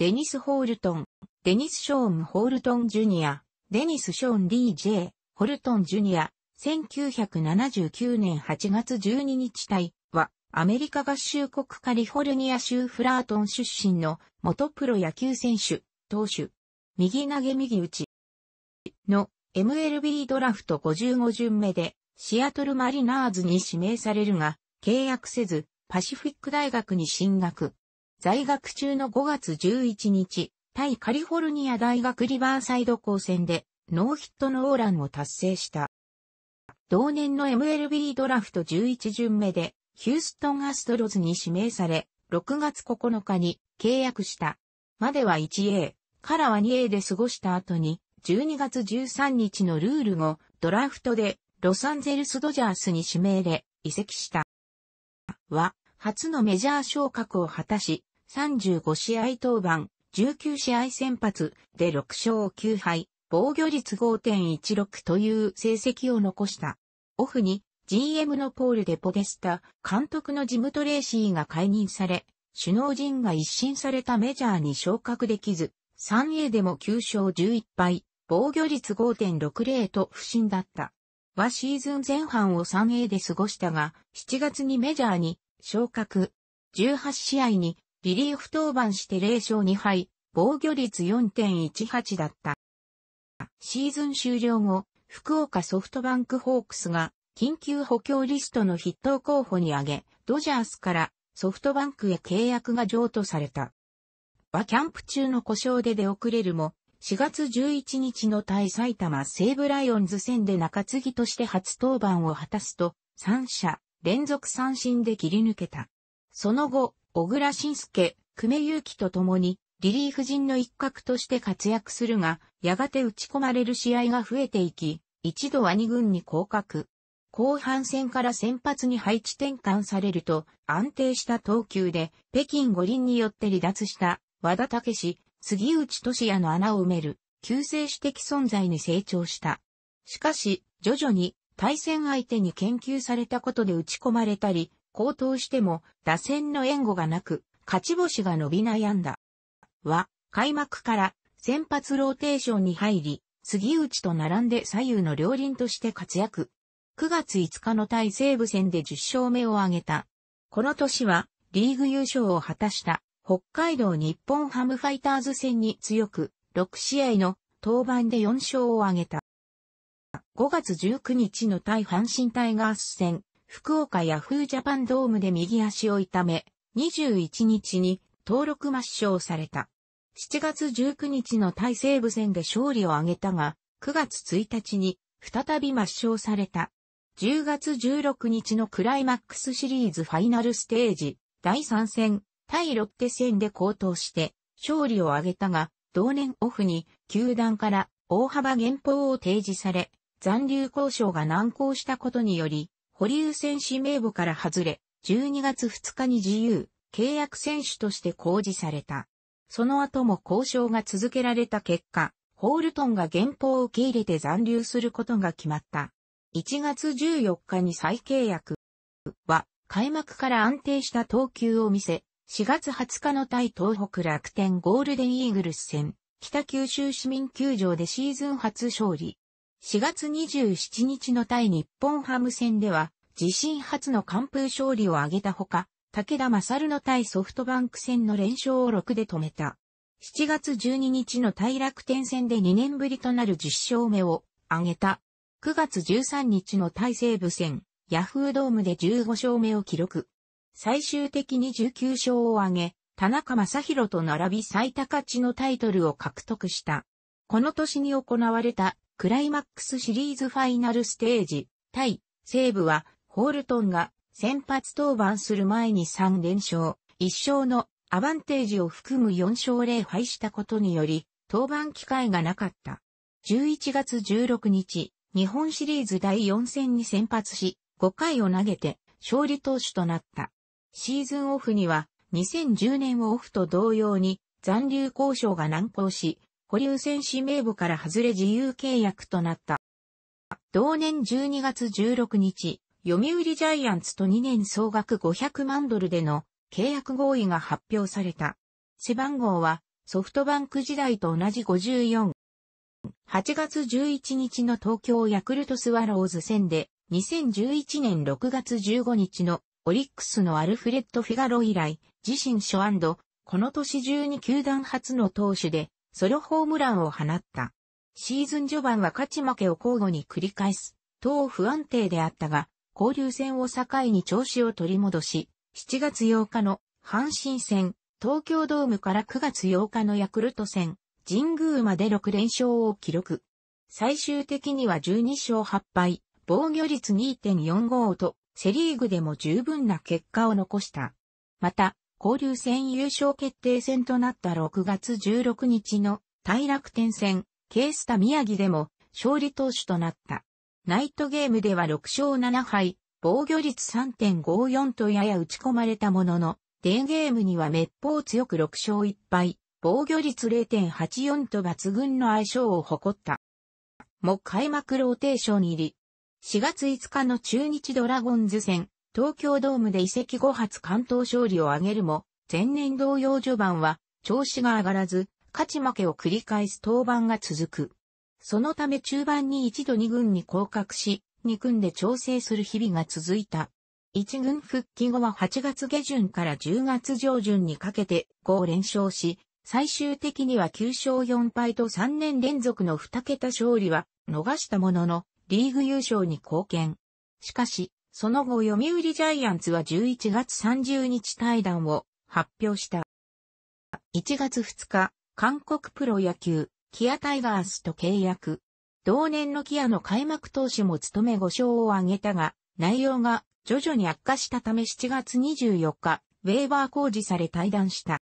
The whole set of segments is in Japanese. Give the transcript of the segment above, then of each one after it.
デニス・ホールトン、デニス・ショーン・ホールトン・ジュニア、デニス・ショーン・ D.J. ホルトン・ジュニア、1979年8月12日隊は、アメリカ合衆国カリフォルニア州フラートン出身の元プロ野球選手、投手、右投げ右打ちの MLB ドラフト55巡目でシアトルマリナーズに指名されるが、契約せずパシフィック大学に進学。在学中の5月11日、対カリフォルニア大学リバーサイド高専でノーヒットノーランを達成した。同年の MLB ドラフト11巡目でヒューストンアストロズに指名され、6月9日に契約した。までは 1A、からは 2A で過ごした後に、12月13日のルール後、ドラフトでロサンゼルスドジャースに指名で移籍した。は、初のメジャー昇格を果たし、35試合登板、19試合先発で6勝9敗、防御率5.16という成績を残した。オフに GM のポール・デポデスタ、監督のジム・トレーシーが解任され、首脳陣が一新されたメジャーに昇格できず、3A でも9勝11敗、防御率5.60と不振だった。はシーズン前半を 3A で過ごしたが、7月にメジャーに昇格。18試合にリリーフ登板して0勝2敗、防御率4.18だった。シーズン終了後、福岡ソフトバンクホークスが緊急補強リストの筆頭候補に挙げ、ドジャースからソフトバンクへ契約が譲渡された。はキャンプ中の故障で出遅れるも、4月11日の対埼玉西武ライオンズ戦で中継ぎとして初登板を果たすと、3者連続三振で切り抜けた。その後、小倉慎介、久米祐希と共に、リリーフ陣の一角として活躍するが、やがて打ち込まれる試合が増えていき、一度は二軍に降格。後半戦から先発に配置転換されると、安定した投球で、北京五輪によって離脱した、和田武史、杉内俊也の穴を埋める、救世主的存在に成長した。しかし、徐々に、対戦相手に研究されたことで打ち込まれたり、高騰しても打線の援護がなく、勝ち星が伸び悩んだ。は、開幕から先発ローテーションに入り、杉内と並んで左右の両輪として活躍。9月5日の対西武戦で10勝目を挙げた。この年はリーグ優勝を果たした北海道日本ハムファイターズ戦に強く、6試合の登板で4勝を挙げた。5月19日の対阪神タイガース戦、福岡ヤフージャパンドームで右足を痛め、21日に登録抹消された。7月19日の対西部戦で勝利を挙げたが、9月1日に再び抹消された。10月16日のクライマックスシリーズファイナルステージ第3戦対ロッテ戦で高騰して勝利を挙げたが、同年オフに球団から大幅減俸を提示され、残留交渉が難航したことにより、保留選手名簿から外れ、12月2日に自由、契約選手として公示された。その後も交渉が続けられた結果、ホールトンが原稿を受け入れて残留することが決まった。1月14日に再契約は開幕から安定した投球を見せ、4月20日の対東北楽天ゴールデンイーグルス戦、北九州市民球場でシーズン初勝利、4月27日の対日本ハム戦では、自身初の完封勝利を挙げたほか、武田勝の対ソフトバンク戦の連勝を6で止めた。7月12日の対楽天戦で2年ぶりとなる10勝目を挙げた。9月13日の対西武戦、ヤフードームで15勝目を記録。最終的に19勝を挙げ、田中正宏と並び最多勝ちのタイトルを獲得した。この年に行われたクライマックスシリーズファイナルステージ、対、西部は、ホールトンが先発登板する前に3連勝、1勝のアバンテージを含む4勝0敗したことにより、登板機会がなかった。11月16日、日本シリーズ第4戦に先発し、5回を投げて、勝利投手となった。シーズンオフには、2010年オフと同様に、残留交渉が難航し、保留戦士名簿から外れ自由契約となった。同年12月16日、読売ジャイアンツと2年総額500万ドルでの契約合意が発表された。背番号はソフトバンク時代と同じ54。8月11日の東京ヤクルトスワローズ戦で2011年6月15日のオリックスのアルフレッド・フィガロ以来自身初この年中に球団初の投手でソロホームランを放った。シーズン序盤は勝ち負けを交互に繰り返す、等不安定であったが、交流戦を境に調子を取り戻し、7月8日の阪神戦、東京ドームから9月8日のヤクルト戦、神宮まで6連勝を記録。最終的には12勝8敗、防御率2.45と、セリーグでも十分な結果を残した。また、交流戦優勝決定戦となった6月16日の大楽天戦、ケースタ宮城でも勝利投手となった。ナイトゲームでは6勝7敗、防御率3.54とやや打ち込まれたものの、デーゲームには滅法強く6勝1敗、防御率0.84と抜群の相性を誇った。も開幕ローテーション入り。4月5日の中日ドラゴンズ戦、東京ドームで移籍後初関東勝利を挙げるも、前年同様序盤は調子が上がらず、勝ち負けを繰り返す登板が続く。そのため中盤に一度二軍に降格し、二軍で調整する日々が続いた。一軍復帰後は8月下旬から10月上旬にかけて5連勝し、最終的には9勝4敗と3年連続の2桁勝利は逃したものの、リーグ優勝に貢献。しかし、その後読売ジャイアンツは11月30日対談を発表した。1月2日、韓国プロ野球、キアタイガースと契約。同年のキアの開幕投手も務め5勝を挙げたが、内容が徐々に悪化したため7月24日、ウェーバー工事され対談した。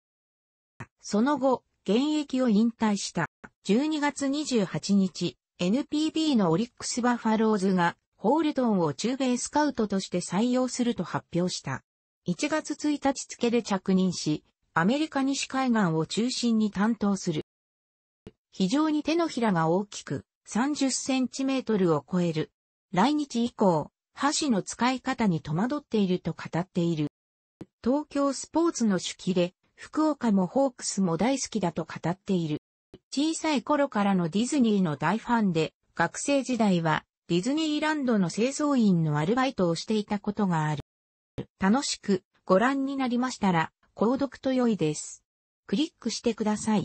その後、現役を引退した。12月28日、NPB のオリックスバファローズがホールトンを中米スカウトとして採用すると発表した。1月1日付で着任し、アメリカ西海岸を中心に担当する。非常に手のひらが大きく、30センチメートルを超える。来日以降、箸の使い方に戸惑っていると語っている。東京スポーツの手記で、福岡もホークスも大好きだと語っている。小さい頃からのディズニーの大ファンで、学生時代はディズニーランドの清掃員のアルバイトをしていたことがある。楽しくご覧になりましたら、購読と良いです。クリックしてください。